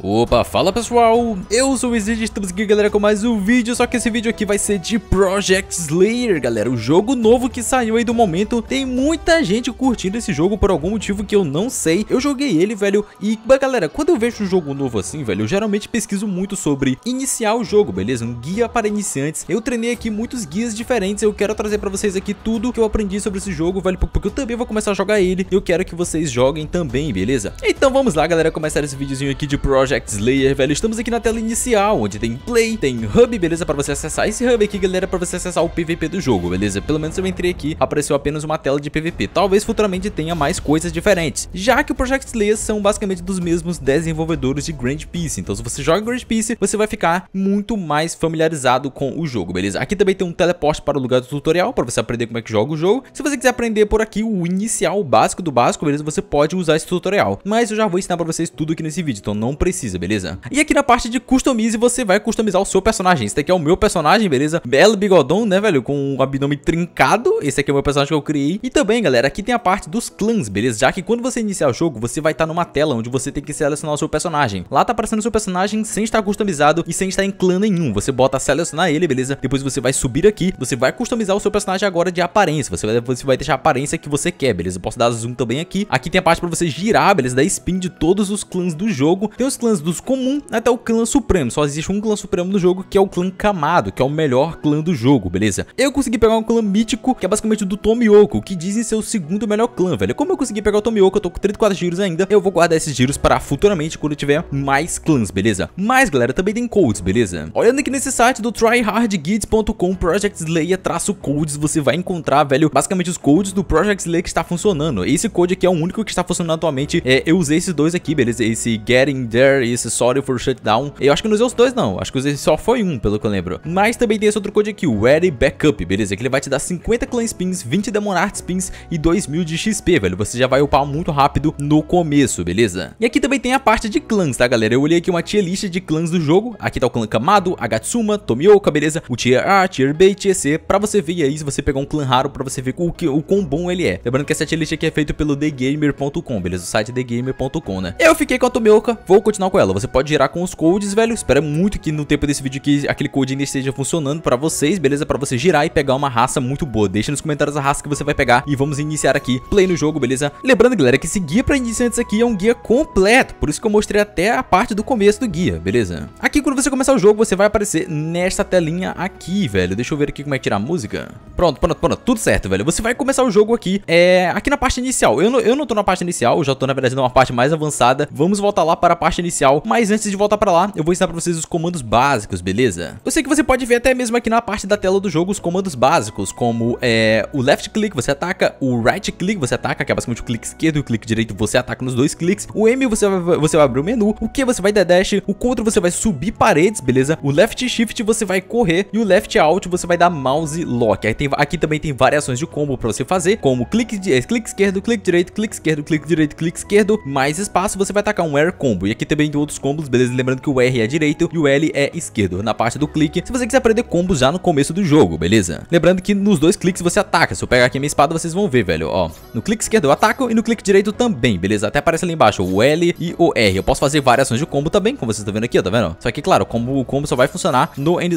Opa, fala pessoal, eu sou o Exige, estamos aqui galera com mais um vídeo, só que esse vídeo aqui vai ser de Project Slayer, galera, o jogo novo que saiu aí do momento, tem muita gente curtindo esse jogo por algum motivo que eu não sei, eu joguei ele, velho, e galera, quando eu vejo um jogo novo assim, velho, eu geralmente pesquiso muito sobre iniciar o jogo, beleza, um guia para iniciantes, eu treinei aqui muitos guias diferentes, eu quero trazer pra vocês aqui tudo que eu aprendi sobre esse jogo, velho, porque eu também vou começar a jogar ele, eu quero que vocês joguem também, beleza? Então vamos lá galera, começar esse videozinho aqui de Project Project Slayer, velho, estamos aqui na tela inicial, onde tem Play, tem Hub, beleza, pra você acessar esse Hub aqui, galera, pra você acessar o PVP do jogo, beleza? Pelo menos eu entrei aqui, apareceu apenas uma tela de PVP, talvez futuramente tenha mais coisas diferentes, já que o Project Slayer são basicamente dos mesmos desenvolvedores de Grand Peace, então se você joga Grand Peace, você vai ficar muito mais familiarizado com o jogo, beleza? Aqui também tem um teleporte para o lugar do tutorial, pra você aprender como é que joga o jogo, se você quiser aprender por aqui o inicial, o básico do básico, beleza, você pode usar esse tutorial, mas eu já vou ensinar pra vocês tudo aqui nesse vídeo, então não precisa precisa, beleza? E aqui na parte de customize, você vai customizar o seu personagem. Esse daqui é o meu personagem, beleza? Belo bigodão, né, velho? Com um abdômen trincado. Esse aqui é o meu personagem que eu criei. E também, galera, aqui tem a parte dos clãs, beleza? Já que quando você iniciar o jogo, você vai estar tá numa tela onde você tem que selecionar o seu personagem. Lá tá aparecendo o seu personagem sem estar customizado e sem estar em clã nenhum. Você bota selecionar ele, beleza? Depois você vai subir aqui, você vai customizar o seu personagem agora de aparência. Você vai, você vai deixar a aparência que você quer, beleza? Eu posso dar zoom também aqui. Aqui tem a parte pra você girar, beleza? Da spin de todos os clãs do jogo. Tem os clãs dos comuns até o clã supremo. Só existe um clã supremo no jogo, que é o clã Kamado, que é o melhor clã do jogo, beleza? Eu consegui pegar um clã mítico, que é basicamente do Tomioko, que dizem ser o segundo melhor clã, velho. Como eu consegui pegar o Tomioko, eu tô com 34 giros ainda, eu vou guardar esses giros para futuramente quando eu tiver mais clãs, beleza? Mas, galera, também tem codes, beleza? Olhando aqui nesse site do tryhardguides.com Project Slayer-codes, você vai encontrar, velho, basicamente os codes do Project Slayer que está funcionando. Esse code aqui é o único que está funcionando atualmente. É, eu usei esses dois aqui, beleza? Esse Getting There e esse Sorry for Shutdown. Eu acho que não usei os dois não, acho que usei só foi um, pelo que eu lembro. Mas também tem esse outro code aqui, o Ready Backup, beleza? Que ele vai te dar 50 Clan Spins, 20 Demon Art Spins e 2000 de XP, velho. Você já vai upar muito rápido no começo, beleza? E aqui também tem a parte de clãs, tá galera? Eu olhei aqui uma tier list de clãs do jogo, aqui tá o clã Kamado, Agatsuma, Tomioka, beleza? O tier A, tier B e tier C, pra você ver aí se você pegar um clã raro pra você ver o, que, o quão bom ele é. Lembrando que essa tier list aqui é feita pelo TheGamer.com, beleza? O site TheGamer.com, né? Eu fiquei com a Tomioka, vou continuar com ela. Você pode girar com os codes, velho. Espero muito que no tempo desse vídeo aqui, aquele code ainda esteja funcionando pra vocês, beleza? Pra você girar e pegar uma raça muito boa. Deixa nos comentários a raça que você vai pegar e vamos iniciar aqui, play no jogo, beleza? Lembrando, galera, que esse guia pra iniciantes aqui é um guia completo, por isso que eu mostrei até a parte do começo do guia, beleza? Aqui, quando você começar o jogo, você vai aparecer nesta telinha aqui, velho. Deixa eu ver aqui como é que tirar a música. Pronto, pronto, pronto. Tudo certo, velho. Você vai começar o jogo aqui, é... Aqui na parte inicial. Eu não, eu não tô na parte inicial, eu já tô, na verdade, numa parte mais avançada. Vamos voltar lá para a parte inicial inicial, mas antes de voltar pra lá, eu vou ensinar pra vocês os comandos básicos, beleza? Eu sei que você pode ver até mesmo aqui na parte da tela do jogo os comandos básicos, como é, o left click você ataca, o right click você ataca, que é basicamente o clique esquerdo e o clique direito você ataca nos dois cliques, o M você vai, você vai abrir o menu, o Q você vai dar dash, o contra você vai subir paredes, beleza? O left shift você vai correr e o left alt você vai dar mouse lock. Aí tem, aqui também tem variações de combo pra você fazer, como clique, clique esquerdo, clique direito, clique esquerdo, clique direito, clique esquerdo, mais espaço você vai atacar um air combo. E aqui também também de outros combos, beleza? Lembrando que o R é direito e o L é esquerdo, na parte do clique, se você quiser aprender combos já no começo do jogo, beleza? Lembrando que nos dois cliques você ataca, se eu pegar aqui a minha espada vocês vão ver, velho, ó. No clique esquerdo eu ataco e no clique direito também, beleza? Até aparece ali embaixo o L e o R. Eu posso fazer variações de combo também, como vocês estão vendo aqui, ó, tá vendo? Só que, claro, combo o combo só vai funcionar no, é,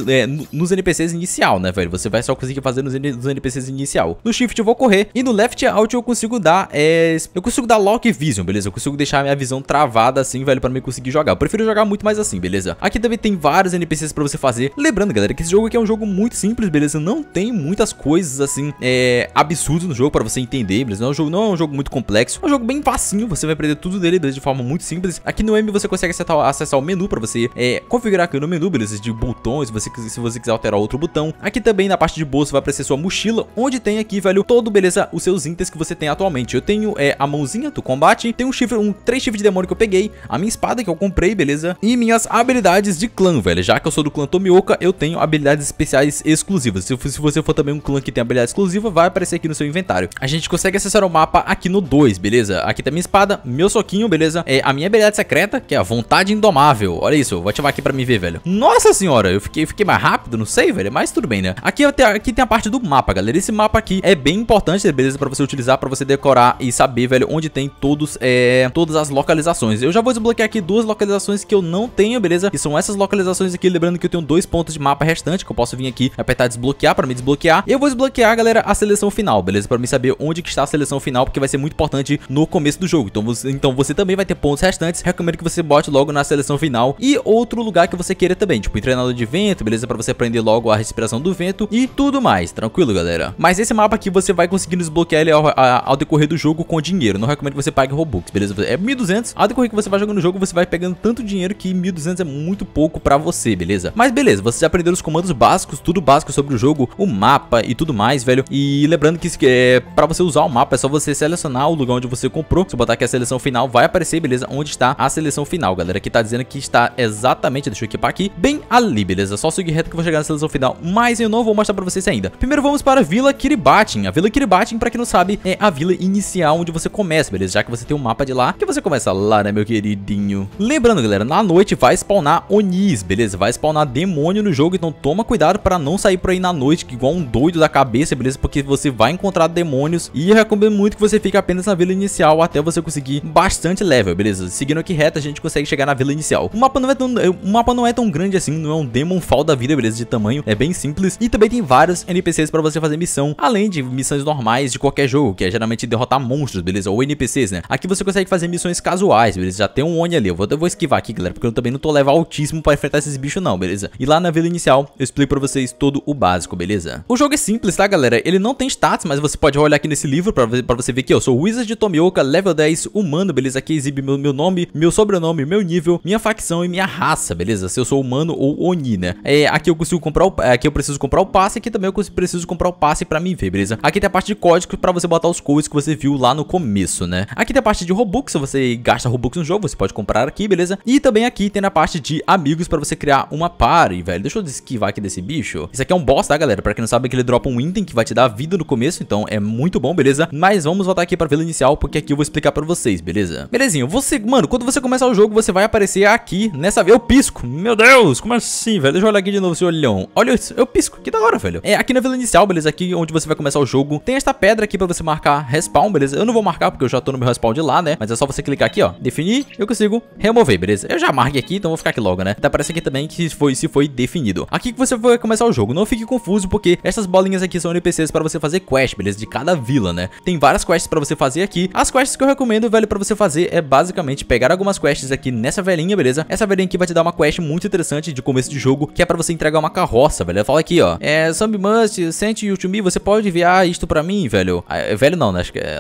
nos NPCs inicial, né, velho? Você vai só conseguir fazer nos, nos NPCs inicial. No Shift eu vou correr e no Left Alt eu consigo dar, é... Eu consigo dar Lock Vision, beleza? Eu consigo deixar a minha visão travada assim, velho, pra me conseguir conseguir jogar. Eu prefiro jogar muito mais assim, beleza? Aqui também tem vários NPCs pra você fazer. Lembrando, galera, que esse jogo aqui é um jogo muito simples, beleza? Não tem muitas coisas, assim, é, absurdas no jogo pra você entender, beleza? Não é, um jogo, não é um jogo muito complexo, é um jogo bem facinho, você vai aprender tudo dele de forma muito simples. Aqui no M você consegue acessar, o menu pra você é, configurar aqui no menu, beleza? De botões, se você, se você quiser alterar outro botão. Aqui também na parte de bolso vai aparecer sua mochila, onde tem aqui, velho, todo, beleza, os seus itens que você tem atualmente. Eu tenho é, a mãozinha do combate, tem um chifre, um três chifres de demônio que eu peguei, a minha espada, espada que eu comprei, beleza? E minhas habilidades de clã, velho. Já que eu sou do clã Tomioka, eu tenho habilidades especiais exclusivas. Se, se você for também um clã que tem habilidade exclusiva, vai aparecer aqui no seu inventário. A gente consegue acessar o mapa aqui no 2, beleza? Aqui tá minha espada, meu soquinho, beleza? É a minha habilidade secreta, que é a vontade indomável. Olha isso, vou ativar aqui pra me ver, velho. Nossa senhora, eu fiquei, fiquei mais rápido, não sei, velho, mas tudo bem, né? Aqui, aqui tem a parte do mapa, galera. Esse mapa aqui é bem importante, beleza? Pra você utilizar, pra você decorar e saber, velho, onde tem todos, é, todas as localizações. Eu já vou desbloquear aqui duas localizações que eu não tenho, beleza? Que são essas localizações aqui, lembrando que eu tenho dois pontos de mapa restante, que eu posso vir aqui, apertar desbloquear para me desbloquear. E eu vou desbloquear, galera, a seleção final, beleza? Para me saber onde que está a seleção final, porque vai ser muito importante no começo do jogo. Então você, então você também vai ter pontos restantes, recomendo que você bote logo na seleção final. E outro lugar que você queira também, tipo, treinador de vento, beleza? Para você aprender logo a respiração do vento e tudo mais, tranquilo, galera? Mas esse mapa aqui você vai conseguindo desbloquear ele ao, ao, ao decorrer do jogo com dinheiro. Não recomendo que você pague Robux, beleza? É 1.200. Ao decorrer que você vai jogando no jogo, você vai pegando tanto dinheiro que 1200 é muito pouco pra você, beleza? Mas beleza, vocês aprenderam os comandos básicos, tudo básico sobre o jogo, o mapa e tudo mais, velho. E lembrando que é, pra você usar o mapa é só você selecionar o lugar onde você comprou. Se botar aqui a seleção final, vai aparecer, beleza? Onde está a seleção final, galera. Aqui tá dizendo que está exatamente, deixa eu equipar aqui, bem ali, beleza? Só seguir reto que eu vou chegar na seleção final, mas eu não vou mostrar pra vocês ainda. Primeiro vamos para a Vila Kiribati. A Vila Kiribati, pra quem não sabe, é a vila inicial onde você começa, beleza? Já que você tem um mapa de lá, que você começa lá, né, meu queridinho? Lembrando, galera, na noite vai spawnar Onis, beleza? Vai spawnar demônio no jogo, então toma cuidado para não sair por aí na noite, igual um doido da cabeça, beleza? Porque você vai encontrar demônios e eu recomendo muito que você fique apenas na vila inicial até você conseguir bastante level, beleza? Seguindo aqui reto, a gente consegue chegar na vila inicial. O mapa não é tão, eh, o mapa não é tão grande assim, não é um Demon Fall da vida, beleza? De tamanho, é bem simples. E também tem vários NPCs para você fazer missão, além de missões normais de qualquer jogo, que é geralmente derrotar monstros, beleza? Ou NPCs, né? Aqui você consegue fazer missões casuais, beleza? Já tem um Oni ali, eu vou, eu vou esquivar aqui, galera, porque eu também não tô level altíssimo pra enfrentar esses bichos não, beleza? E lá na vila inicial, eu explico pra vocês todo o básico, beleza? O jogo é simples, tá, galera? Ele não tem stats, mas você pode olhar aqui nesse livro pra, pra você ver que eu sou Wizard de Tomioka, level 10, humano, beleza? Aqui exibe meu, meu nome, meu sobrenome, meu nível, minha facção e minha raça, beleza? Se eu sou humano ou Oni, né? É, aqui eu consigo comprar o, aqui eu preciso comprar o passe, aqui também eu preciso comprar o passe pra me ver, beleza? Aqui tem a parte de código pra você botar os codes que você viu lá no começo, né? Aqui tem a parte de Robux, se você gasta Robux no jogo, você pode comprar aqui, beleza? E também aqui tem na parte de amigos pra você criar uma party, velho. Deixa eu esquivar aqui desse bicho. Isso aqui é um boss, tá, galera? Pra quem não sabe, é que ele dropa um item que vai te dar vida no começo, então é muito bom, beleza? Mas vamos voltar aqui pra vila inicial, porque aqui eu vou explicar pra vocês, beleza? Belezinho, você, mano, quando você começar o jogo, você vai aparecer aqui nessa... Eu pisco! Meu Deus, como assim, velho? Deixa eu olhar aqui de novo, seu olhão. Olha isso, eu pisco, que da hora, velho. É, aqui na vila inicial, beleza? Aqui onde você vai começar o jogo, tem esta pedra aqui pra você marcar respawn, beleza? Eu não vou marcar porque eu já tô no meu respawn de lá, né? Mas é só você clicar aqui, ó, definir, eu consigo remover, beleza? Eu já marquei aqui, então vou ficar aqui logo, né? Tá aparece aqui também que foi, se foi definido. Aqui que você vai começar o jogo. Não fique confuso, porque essas bolinhas aqui são NPCs para você fazer quest, beleza? De cada vila, né? Tem várias quests para você fazer aqui. As quests que eu recomendo, velho, para você fazer é basicamente pegar algumas quests aqui nessa velhinha, beleza? Essa velhinha aqui vai te dar uma quest muito interessante de começo de jogo, que é para você entregar uma carroça, velho. Fala aqui, ó. É, Sambi Must, sente you to me, você pode enviar isto para mim, velho? Ah, é velho não, né? Acho que é,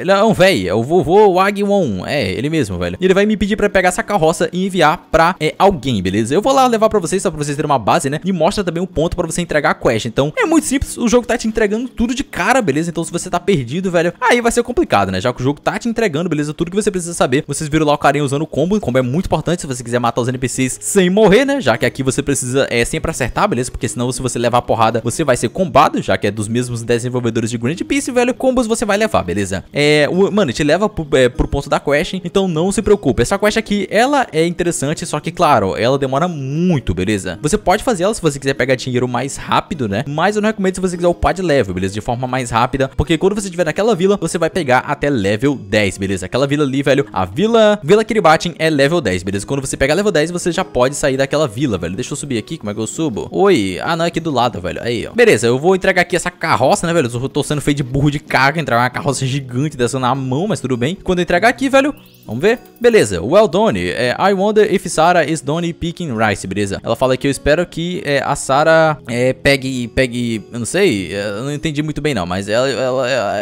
ele é um velho, é o vovô Wagwon. É, ele mesmo, velho. E ele vai me pedir para pegar essa carroça e enviar pra é, alguém, beleza? Eu vou lá levar pra vocês, só pra vocês terem uma base, né? E mostra também o um ponto pra você entregar a quest. Então, é muito simples, o jogo tá te entregando tudo de cara, beleza? Então, se você tá perdido, velho, aí vai ser complicado, né? Já que o jogo tá te entregando, beleza? Tudo que você precisa saber. Vocês viram lá o carinha usando o combo. O combo é muito importante se você quiser matar os NPCs sem morrer, né? Já que aqui você precisa é, sempre acertar, beleza? Porque senão, se você levar a porrada, você vai ser combado, já que é dos mesmos desenvolvedores de Grand Peace, velho. Combos você vai levar, beleza? É, o, mano, te leva pro, é, pro ponto da quest, então não se preocupe. Essa quest faixa aqui, ela é interessante, só que, claro, ela demora muito, beleza? Você pode fazer ela se você quiser pegar dinheiro mais rápido, né? Mas eu não recomendo se você quiser upar de level, beleza? De forma mais rápida, porque quando você estiver naquela vila, você vai pegar até level 10, beleza? Aquela vila ali, velho, a vila... Vila Kiribati é level 10, beleza? Quando você pega level 10, você já pode sair daquela vila, velho. Deixa eu subir aqui, como é que eu subo? Oi, ah, não, é aqui do lado, velho. Aí, ó. Beleza, eu vou entregar aqui essa carroça, né, velho? Eu tô sendo feio de burro de carga, entregar uma carroça gigante dessa na mão, mas tudo bem. Quando eu entregar aqui, velho, vamos ver? Beleza, o Pra o Donnie, é, I wonder if Sarah is Donnie picking rice, beleza? Ela fala que eu espero que é, a Sarah é, pegue, pegue, eu não sei, é, eu não entendi muito bem não, mas ela, ela, ela,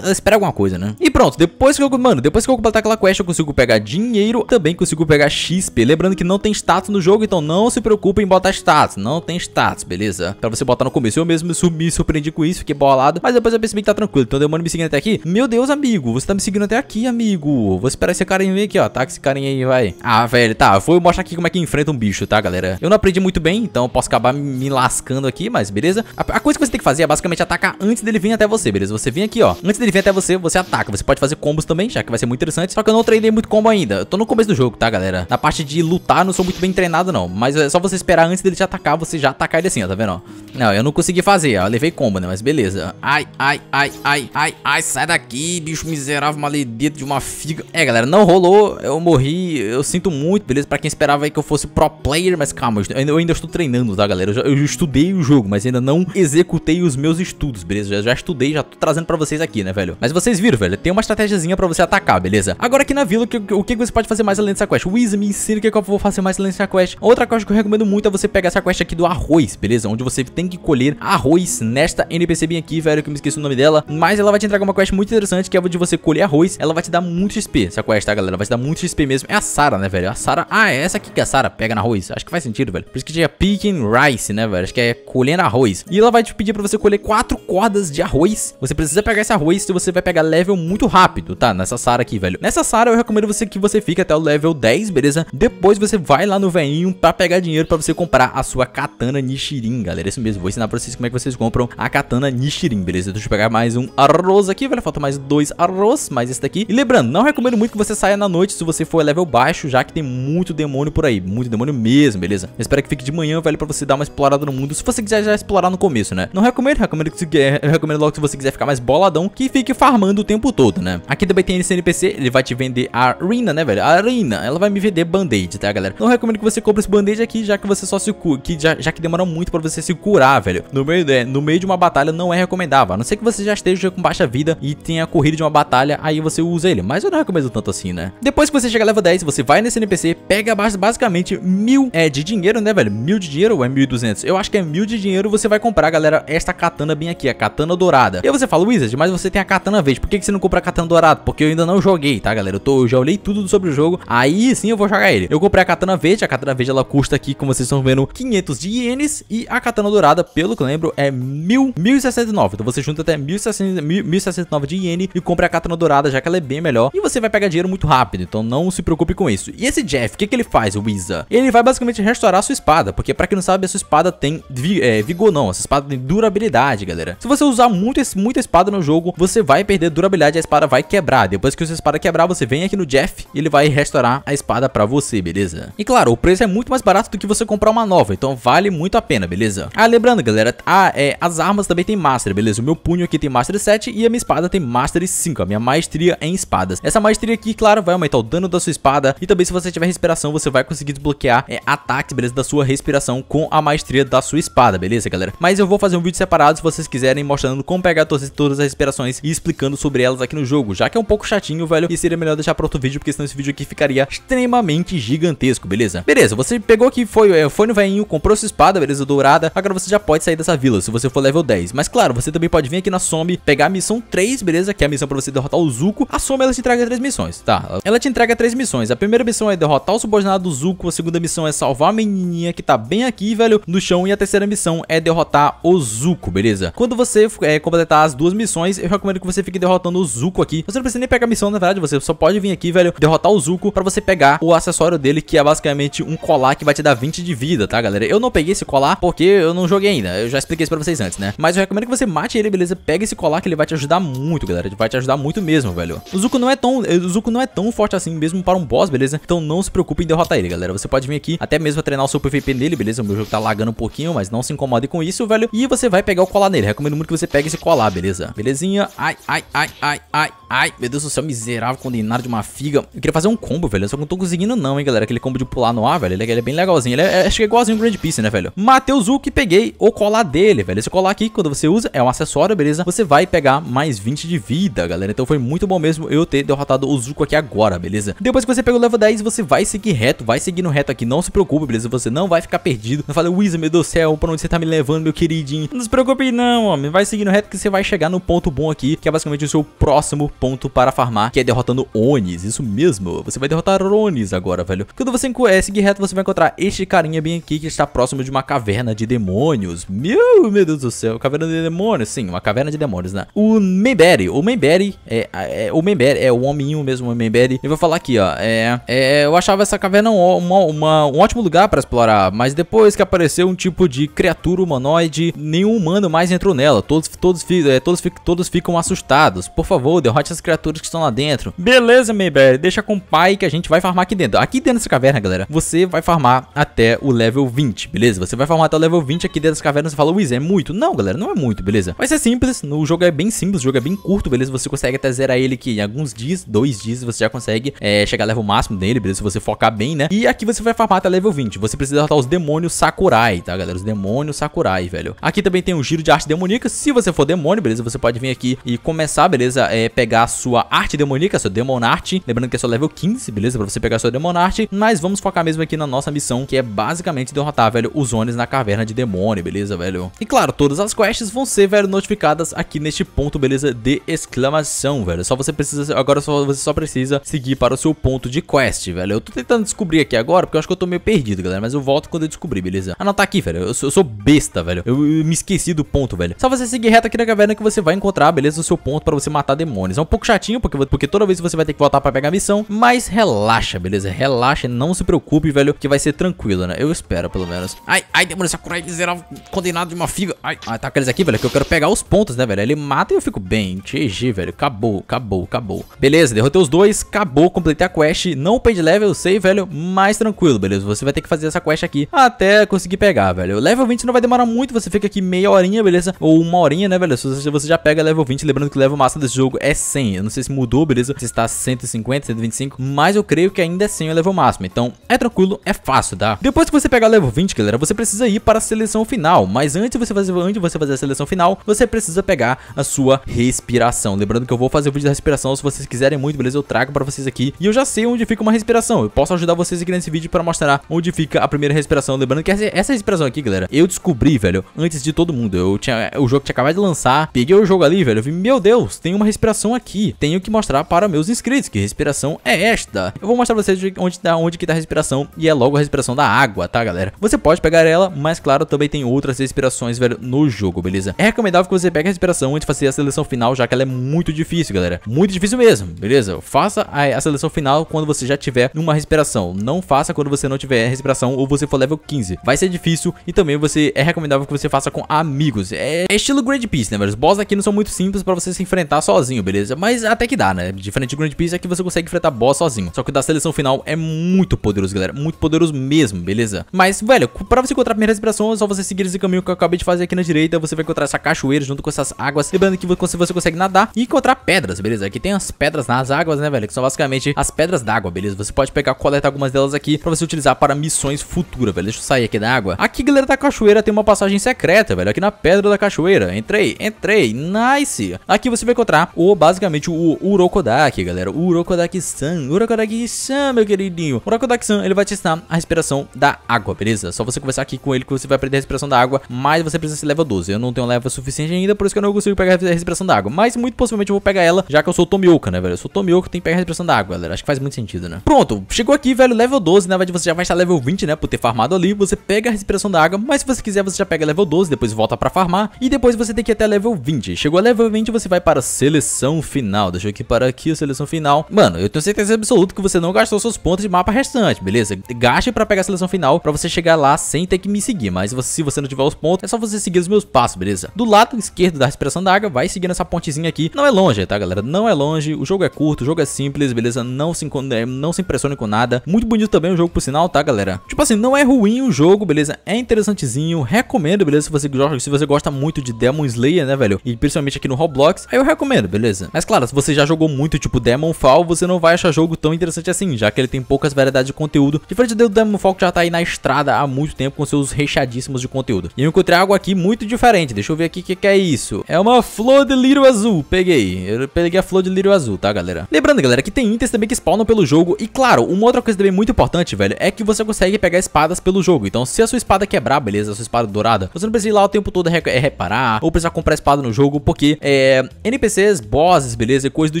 ela espera alguma coisa, né? E pronto, depois que eu, mano, depois que eu completar aquela quest, eu consigo pegar dinheiro, também consigo pegar XP. Lembrando que não tem status no jogo, então não se preocupe em botar status, não tem status, beleza? Pra você botar no começo, eu mesmo me surpreendi com isso, fiquei bolado, mas depois eu percebi que tá tranquilo, então o demônio me seguindo até aqui. Meu Deus, amigo, você tá me seguindo até aqui, amigo. Vou esperar esse carinha aqui, ó, tá? Que esse carinha aí, vai. Ah, velho, tá. Vou mostrar aqui como é que enfrenta um bicho, tá, galera? Eu não aprendi muito bem, então eu posso acabar me lascando aqui, mas beleza? A, a, coisa que você tem que fazer é basicamente atacar antes dele vir até você, beleza? Você vem aqui, ó. Antes dele vir até você, você ataca. Você pode fazer combos também, já que vai ser muito interessante. Só que eu não treinei muito combo ainda. Eu tô no começo do jogo, tá, galera? Na parte de lutar, não sou muito bem treinado, não. Mas é só você esperar antes dele te atacar, você já atacar ele assim, ó. Tá vendo, ó? Não, eu não consegui fazer, ó. Levei combo, né? Mas beleza. Ai, ai, ai, ai, ai, ai. Sai daqui, bicho miserável, maledito de uma figa. É, galera, não rolou. Eu morri eu sinto muito, beleza? Pra quem esperava aí que eu fosse pro player, mas calma, eu ainda, eu ainda estou treinando, tá, galera? Eu, já, eu, estudei o jogo, mas ainda não executei os meus estudos, beleza? Já, já estudei, já tô trazendo pra vocês aqui, né, velho? Mas vocês viram, velho, tem uma estratégiazinha pra você atacar, beleza? Agora aqui na vila, o que, o que você pode fazer mais além dessa quest? Wiz, me ensina o que, é que eu vou fazer mais além dessa quest. Outra quest que eu recomendo muito é você pegar essa quest aqui do arroz, beleza? Onde você tem que colher arroz nesta NPC bem aqui, velho, que eu me esqueci o nome dela. Mas ela vai te entregar uma quest muito interessante, que é a de você colher arroz. Ela vai te dar muito XP, essa quest, tá, galera? Vai te dar muito XP mesmo é a Sara, né, velho? A Sara. Ah, é essa aqui que é a Sara pega na arroz. Acho que faz sentido, velho. Por isso que tinha é picking rice, né, velho? Acho que é colhendo arroz. E ela vai te pedir pra você colher quatro cordas de arroz. Você precisa pegar esse arroz se você vai pegar level muito rápido, tá? Nessa Sara aqui, velho. Nessa Sara eu recomendo você que você fique até o level 10, beleza? Depois você vai lá no veinho pra pegar dinheiro pra você comprar a sua katana Nishirin, galera. Isso mesmo. Vou ensinar pra vocês como é que vocês compram a katana Nishirin, beleza? Deixa eu pegar mais um arroz aqui, velho. Falta mais dois arroz, mais esse daqui. E lembrando, não recomendo muito que você saia na noite se você for level level baixo, já que tem muito demônio por aí. Muito demônio mesmo, beleza? Eu espero que fique de manhã, velho, pra você dar uma explorada no mundo. Se você quiser já explorar no começo, né? Não recomendo, recomendo, que, você, recomendo logo se você quiser ficar mais boladão, que fique farmando o tempo todo, né? Aqui também tem esse NPC, ele vai te vender a Arena, né, velho? A Arena, ela vai me vender band-aid, tá, galera? Não recomendo que você compre esse band-aid aqui, já que você só se cura, que já, já que demora muito pra você se curar, velho. No meio, é, no meio de uma batalha não é recomendável, a não ser que você já esteja com baixa vida e tenha corrido de uma batalha, aí você usa ele. Mas eu não recomendo tanto assim, né? Depois que você chega level 10, você vai nesse NPC, pega basicamente mil é, de dinheiro, né, velho? Mil de dinheiro ou é 1.200? Eu acho que é mil de dinheiro, você vai comprar, galera, esta katana bem aqui, a katana dourada. E aí você fala, Wizard, mas você tem a katana verde, por que, que você não compra a katana dourada? Porque eu ainda não joguei, tá, galera? Eu, tô, eu já olhei tudo sobre o jogo, aí sim eu vou jogar ele. Eu comprei a katana verde, a katana verde ela custa aqui, como vocês estão vendo, 500 de ienes e a katana dourada, pelo que eu lembro, é e 1.069. Então você junta até 1.069 de iene e compra a katana dourada, já que ela é bem melhor. E você vai pegar dinheiro muito rápido, então não se preocupe preocupe com isso. E esse Jeff, o que, que ele faz, o Ele vai basicamente restaurar a sua espada, porque pra quem não sabe, a sua espada tem vi é, vigor não, essa espada tem durabilidade, galera. Se você usar muito, muita espada no jogo, você vai perder durabilidade, a espada vai quebrar. Depois que a sua espada quebrar, você vem aqui no Jeff e ele vai restaurar a espada pra você, beleza? E claro, o preço é muito mais barato do que você comprar uma nova, então vale muito a pena, beleza? Ah, lembrando, galera, a, ah, é, as armas também tem Master, beleza? O meu punho aqui tem Master 7 e a minha espada tem Master 5, a minha maestria em espadas. Essa maestria aqui, claro, vai aumentar o dano da sua espada. E também se você tiver respiração, você vai conseguir desbloquear é, ataques, beleza? Da sua respiração com a maestria da sua espada, beleza, galera? Mas eu vou fazer um vídeo separado se vocês quiserem, mostrando como pegar todas, todas as respirações e explicando sobre elas aqui no jogo. Já que é um pouco chatinho, velho, e seria melhor deixar para outro vídeo, porque senão esse vídeo aqui ficaria extremamente gigantesco, beleza? Beleza, você pegou aqui, foi, é, foi no veinho, comprou sua espada, beleza, dourada. Agora você já pode sair dessa vila, se você for level 10. Mas claro, você também pode vir aqui na Some, pegar a missão 3, beleza? Que é a missão para você derrotar o Zuko. A Some, ela te entrega três missões, tá? Ela te entrega três missões missões. A primeira missão é derrotar o subordinado Zuko, a segunda missão é salvar a menininha que tá bem aqui, velho, no chão, e a terceira missão é derrotar o Zuko, beleza? Quando você é, completar as duas missões, eu recomendo que você fique derrotando o Zuko aqui. Você não precisa nem pegar a missão, na verdade, você só pode vir aqui, velho, derrotar o Zuko pra você pegar o acessório dele, que é basicamente um colar que vai te dar 20 de vida, tá, galera? Eu não peguei esse colar porque eu não joguei ainda, eu já expliquei isso pra vocês antes, né? Mas eu recomendo que você mate ele, beleza? Pega esse colar que ele vai te ajudar muito, galera, vai te ajudar muito mesmo, velho. O Zuko não é tão, o Zuko não é tão forte assim mesmo para um boss, beleza? Então não se preocupe em derrotar ele, galera. Você pode vir aqui até mesmo treinar o seu PVP nele, beleza? O meu jogo tá lagando um pouquinho, mas não se incomode com isso, velho. E você vai pegar o colar nele. Recomendo muito que você pegue esse colar, beleza? Belezinha? Ai, ai, ai, ai, ai, ai. Meu Deus do céu, miserável, condenado de uma figa. Eu queria fazer um combo, velho. Só que não tô conseguindo não, hein, galera. Aquele combo de pular no ar, velho. Ele, é, ele é bem legalzinho. Ele é, é, acho que é igualzinho o Grand Piece, né, velho? Matei o e peguei o colar dele, velho. Esse colar aqui, quando você usa, é um acessório, beleza? Você vai pegar mais 20 de vida, galera. Então foi muito bom mesmo eu ter derrotado o Zuko aqui agora, beleza? Depois que você pega o level 10, você vai seguir reto, vai seguindo reto aqui, não se preocupe, beleza? Você não vai ficar perdido. Não fala, Wizard, meu Deus do céu, pra onde você tá me levando, meu queridinho? Não se preocupe não, homem, vai seguindo reto que você vai chegar no ponto bom aqui, que é basicamente o seu próximo ponto para farmar, que é derrotando Onis, isso mesmo. Você vai derrotar Onis agora, velho. Quando você é, seguir reto, você vai encontrar este carinha bem aqui, que está próximo de uma caverna de demônios. Meu, meu Deus do céu, caverna de demônios, sim, uma caverna de demônios, né? O Mayberry, o Mayberry é, é o Mayberry, é o hominho mesmo, o Mayberry. Ele vai falar aqui, ó, é, é, eu achava essa caverna um, uma, uma, um ótimo lugar para explorar, mas depois que apareceu um tipo de criatura humanoide, nenhum humano mais entrou nela. Todos, todos, é, todos, todos ficam assustados. Por favor, derrote as criaturas que estão lá dentro. Beleza, Mayberry, deixa com o pai que a gente vai farmar aqui dentro. Aqui dentro dessa caverna, galera, você vai farmar até o level 20, beleza? Você vai farmar até o level 20 aqui dentro das cavernas. Você fala, Wiz, é muito? Não, galera, não é muito, beleza? Vai ser simples, o jogo é bem simples, o jogo é bem curto, beleza? Você consegue até zerar ele que em alguns dias, dois dias, você já consegue é, chegar level máximo dele, beleza? Se você focar bem, né? E aqui você vai farmar até level 20. Você precisa derrotar os demônios Sakurai, tá, galera? Os demônios Sakurai, velho. Aqui também tem um giro de arte demoníaca. Se você for demônio, beleza? Você pode vir aqui e começar, beleza? É, pegar a sua arte demoníaca, seu Demon Art. Lembrando que é só level 15, beleza? Pra você pegar a sua Demon Art. Mas vamos focar mesmo aqui na nossa missão, que é basicamente derrotar, velho, os Zones na caverna de demônio, beleza, velho? E claro, todas as quests vão ser, velho, notificadas aqui neste ponto, beleza? De exclamação, velho. Só você precisa, agora só, você só precisa seguir para o seu ponto ponto de quest, velho. Eu tô tentando descobrir aqui agora, porque eu acho que eu tô meio perdido, galera. Mas eu volto quando eu descobrir, beleza? Ah, não, tá aqui, velho. Eu sou, eu sou besta, velho. Eu, eu, me esqueci do ponto, velho. Só você seguir reto aqui na caverna que você vai encontrar, beleza? O seu ponto pra você matar demônios. É um pouco chatinho, porque, porque toda vez você vai ter que voltar pra pegar a missão. Mas relaxa, beleza? Relaxa, não se preocupe, velho, que vai ser tranquilo, né? Eu espero, pelo menos. Ai, ai, demônio, sakurai miserável, condenado de uma figa. Ai, ai, tá aqueles aqui, velho, que eu quero pegar os pontos, né, velho? Ele mata e eu fico bem. GG, velho. Acabou, acabou, acabou. Beleza, derrotei os dois, acabou, completei a quest quest não paid level, eu sei, velho, mais tranquilo, beleza? Você vai ter que fazer essa quest aqui até conseguir pegar, velho. Level 20 não vai demorar muito, você fica aqui meia horinha, beleza? Ou uma horinha, né, velho? Se você já pega level 20, lembrando que o level máximo desse jogo é 100. Eu não sei se mudou, beleza? Se está 150, 125, mas eu creio que ainda é 100 o level máximo. Então, é tranquilo, é fácil, tá? Depois que você pegar level 20, galera, você precisa ir para a seleção final, mas antes você fazer, antes você fazer a seleção final, você precisa pegar a sua respiração. Lembrando que eu vou fazer o vídeo da respiração, se vocês quiserem muito, beleza? Eu trago para vocês aqui. E eu já sei sei onde fica uma respiração. Eu posso ajudar vocês aqui nesse vídeo para mostrar onde fica a primeira respiração. Lembrando que essa respiração é aqui, galera, eu descobri, velho, antes de todo mundo. Eu tinha o jogo tinha acabado de lançar, peguei o jogo ali, velho, vi, meu Deus, tem uma respiração aqui. Tenho que mostrar para meus inscritos que respiração é esta. Eu vou mostrar pra vocês onde tá, onde que tá a respiração e é logo a respiração da água, tá, galera? Você pode pegar ela, mas claro, também tem outras respirações, velho, no jogo, beleza? É recomendável que você pegue a respiração antes de fazer a seleção final, já que ela é muito difícil, galera. Muito difícil mesmo, beleza? Faça a, a seleção final final quando você já tiver uma respiração. Não faça quando você não tiver respiração ou você for level 15. Vai ser difícil e também você é recomendável que você faça com amigos. É, é, estilo Grand Peace, né, velho? Os boss aqui não são muito simples pra você se enfrentar sozinho, beleza? Mas até que dá, né? Diferente do Grand Peace é que você consegue enfrentar boss sozinho. Só que o da seleção final é muito poderoso, galera. Muito poderoso mesmo, beleza? Mas, velho, pra você encontrar a primeira respiração é só você seguir esse caminho que eu acabei de fazer aqui na direita. Você vai encontrar essa cachoeira junto com essas águas. Lembrando que você consegue nadar e encontrar pedras, beleza? Aqui tem as pedras nas águas, né, velho? Que são basicamente as pedras pedras d'água, beleza? Você pode pegar, coletar algumas delas aqui pra você utilizar para missões futuras, velho. Deixa eu sair aqui da água. Aqui, galera, da cachoeira tem uma passagem secreta, velho. Aqui na pedra da cachoeira. Entrei, entrei. Nice. Aqui você vai encontrar o, basicamente, o Urokodaki, galera. Urokodaki-san. Urokodaki-san, meu queridinho. Urokodaki-san, ele vai te ensinar a respiração da água, beleza? Só você conversar aqui com ele que você vai aprender a respiração da água, mas você precisa ser level 12. Eu não tenho level suficiente ainda, por isso que eu não consigo pegar a respiração da água. Mas, muito possivelmente, eu vou pegar ela, já que eu sou Tomioka, né, velho? Eu sou Tomioka, tem que pegar a respiração da água, galera. Acho que faz faz muito sentido, né? Pronto, chegou aqui, velho, level 12, na verdade você já vai estar level 20, né, por ter farmado ali, você pega a respiração da água, mas se você quiser você já pega level 12, depois volta pra farmar, e depois você tem que ir até level 20. Chegou a level 20, você vai para a seleção final, deixa eu aqui para aqui a seleção final. Mano, eu tenho certeza absoluta que você não gastou seus pontos de mapa restante, beleza? Gaste pra pegar a seleção final, pra você chegar lá sem ter que me seguir, mas se você não tiver os pontos, é só você seguir os meus passos, beleza? Do lado esquerdo da respiração da água, vai seguindo essa pontezinha aqui, não é longe, tá galera? Não é longe, o jogo é curto, o jogo é simples, beleza? Não se Assim, é, não se impressione com nada. Muito bonito também o jogo, por sinal, tá, galera? Tipo assim, não é ruim o jogo, beleza? É interessantezinho, recomendo, beleza? Se você, se você gosta muito de Demon Slayer, né, velho? E principalmente aqui no Roblox, aí eu recomendo, beleza? Mas claro, se você já jogou muito, tipo Demon Fall, você não vai achar jogo tão interessante assim, já que ele tem poucas variedades de conteúdo, diferente do Demon Fall que já tá aí na estrada há muito tempo com seus recheadíssimos de conteúdo. E eu encontrei algo aqui muito diferente, deixa eu ver aqui o que, que é isso. É uma flor de lírio azul, peguei. Eu peguei a flor de lírio azul, tá, galera? Lembrando, galera, que tem itens também que spawnam pelo jogo. E claro, uma outra coisa também muito importante, velho, é que você consegue pegar espadas pelo jogo. Então se a sua espada quebrar, beleza, a sua espada dourada, você não precisa ir lá o tempo todo re reparar ou precisar comprar espada no jogo, porque é, NPCs, bosses, beleza, coisa do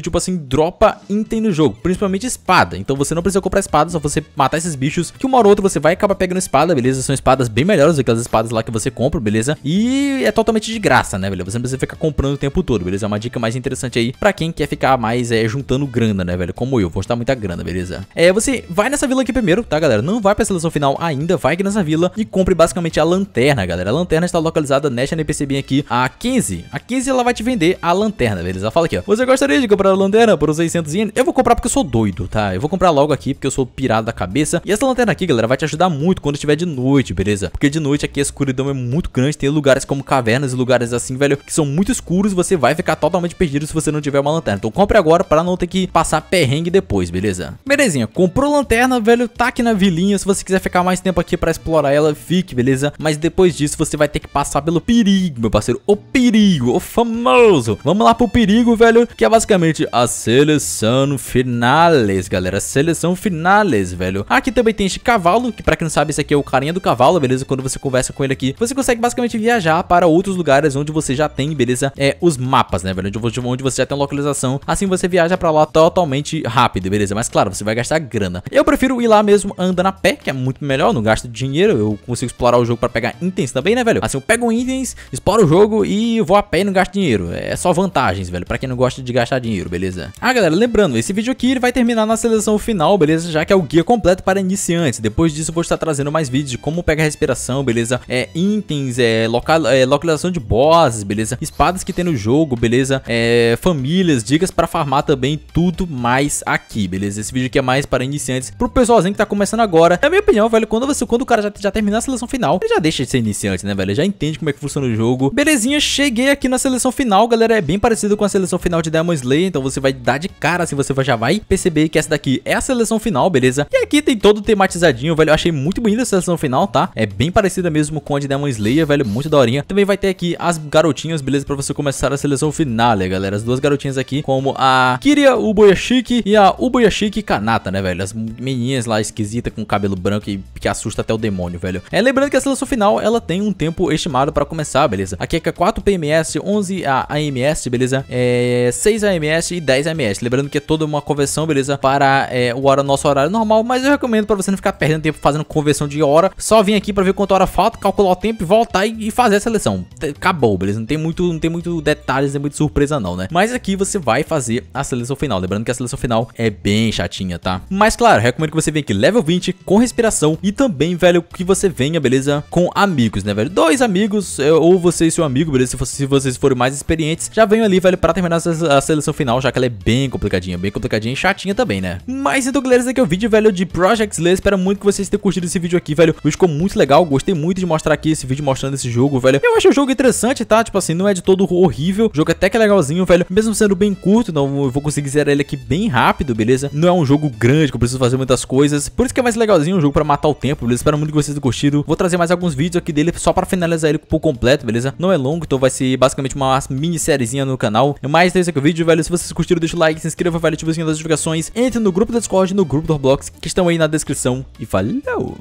tipo assim, dropa item no jogo, principalmente espada. Então você não precisa comprar espada, só você matar esses bichos, que uma hora ou outra você vai acabar pegando espada, beleza? São espadas bem melhores do que as espadas lá que você compra, beleza? E é totalmente de graça, né, velho Você não precisa ficar comprando o tempo todo, beleza? É uma dica mais interessante aí pra quem quer ficar mais é, juntando grana, né, velho? Como eu, vou estar muito muita grana, beleza? É, você vai nessa vila aqui primeiro, tá, galera? Não vai pra seleção final ainda, vai aqui nessa vila e compre basicamente a lanterna, galera. A lanterna está localizada nesta NPC bem aqui, a 15. A 15, ela vai te vender a lanterna, beleza? Ela fala aqui, ó. Você gostaria de comprar a lanterna por 600 ienes? Eu vou comprar porque eu sou doido, tá? Eu vou comprar logo aqui porque eu sou pirado da cabeça. E essa lanterna aqui, galera, vai te ajudar muito quando estiver de noite, beleza? Porque de noite aqui a escuridão é muito grande, tem lugares como cavernas e lugares assim, velho, que são muito escuros, você vai ficar totalmente perdido se você não tiver uma lanterna. Então compre agora para não ter que passar perrengue depois, beleza? beleza? Belezinha, comprou lanterna, velho, tá aqui na vilinha. Se você quiser ficar mais tempo aqui pra explorar ela, fique, beleza? Mas depois disso, você vai ter que passar pelo perigo, meu parceiro. O perigo, o famoso. Vamos lá pro perigo, velho, que é basicamente a seleção finales, galera. Seleção finales, velho. Aqui também tem este cavalo, que pra quem não sabe, esse aqui é o carinha do cavalo, beleza? Quando você conversa com ele aqui, você consegue basicamente viajar para outros lugares onde você já tem, beleza? É, os mapas, né, velho? Onde, onde você já tem localização. Assim você viaja pra lá totalmente rápido, beleza? beleza, mas claro, você vai gastar grana. Eu prefiro ir lá mesmo andando a pé, que é muito melhor, não gasto dinheiro, eu consigo explorar o jogo para pegar itens também, né, velho? Assim, eu pego itens, exploro o jogo e vou a pé e não gasto dinheiro. É só vantagens, velho, para quem não gosta de gastar dinheiro, beleza? Ah, galera, lembrando, esse vídeo aqui ele vai terminar na seleção final, beleza? Já que é o guia completo para iniciantes. Depois disso eu vou estar trazendo mais vídeos de como pegar respiração, beleza? É, itens, é, local, é, localização de bosses, beleza? Espadas que tem no jogo, beleza? É, famílias, dicas para farmar também, tudo mais aqui beleza? Esse vídeo aqui é mais para iniciantes, pro pessoalzinho que tá começando agora. Na minha opinião, velho, quando, você, quando o cara já, já terminar a seleção final, ele já deixa de ser iniciante, né, velho? já entende como é que funciona o jogo. Belezinha, cheguei aqui na seleção final, galera. É bem parecido com a seleção final de Demon Slayer, então você vai dar de cara, assim, você já vai perceber que essa daqui é a seleção final, beleza? E aqui tem todo tematizadinho, velho. Eu achei muito bonita a seleção final, tá? É bem parecida mesmo com a de Demon Slayer, velho. Muito daorinha. Também vai ter aqui as garotinhas, beleza? Pra você começar a seleção final, né, galera. As duas garotinhas aqui, como a Kiria Uboyashiki e a Ubo a chique Kanata, né, velho? As meninas lá esquisitas com cabelo branco e que assusta até o demônio, velho. É, lembrando que a seleção final, ela tem um tempo estimado pra começar, beleza? Aqui é 4 PMS, 11 AMS, beleza? É, 6 AMS e 10 AMS. Lembrando que é toda uma conversão, beleza? Para é, o hora, nosso horário normal, mas eu recomendo pra você não ficar perdendo tempo fazendo conversão de hora. Só vir aqui pra ver quanto hora falta, calcular o tempo e voltar e, e fazer a seleção. Acabou, beleza? Não tem muito, não tem muito detalhes, não tem muita surpresa não, né? Mas aqui você vai fazer a seleção final. Lembrando que a seleção final é bem chatinha, tá? Mas claro, recomendo que você venha aqui level 20 com respiração e também, velho, que você venha, beleza, com amigos, né, velho? Dois amigos, é, ou você e seu amigo, beleza? Se, vocês forem mais experientes, já venham ali, velho, pra terminar a seleção final, já que ela é bem complicadinha, bem complicadinha e chatinha também, né? Mas então, galera, esse aqui é o vídeo, velho, de Project Slay. Espero muito que vocês tenham curtido esse vídeo aqui, velho. O vídeo ficou muito legal, gostei muito de mostrar aqui esse vídeo mostrando esse jogo, velho. Eu acho o jogo interessante, tá? Tipo assim, não é de todo horrível, o jogo é até que é legalzinho, velho. Mesmo sendo bem curto, não eu vou conseguir zerar ele aqui bem rápido, beleza? beleza? Não é um jogo grande que eu preciso fazer muitas coisas, por isso que é mais legalzinho um jogo pra matar o tempo, beleza? Espero muito que vocês tenham curtido. Vou trazer mais alguns vídeos aqui dele só pra finalizar ele por completo, beleza? Não é longo, então vai ser basicamente uma minissériezinha no canal. Mais então é isso aqui o vídeo, velho. Se vocês curtiram, deixa o like, se inscreva, vai ativar o sininho das notificações. Entre no grupo do Discord e no grupo do Roblox que estão aí na descrição. E valeu!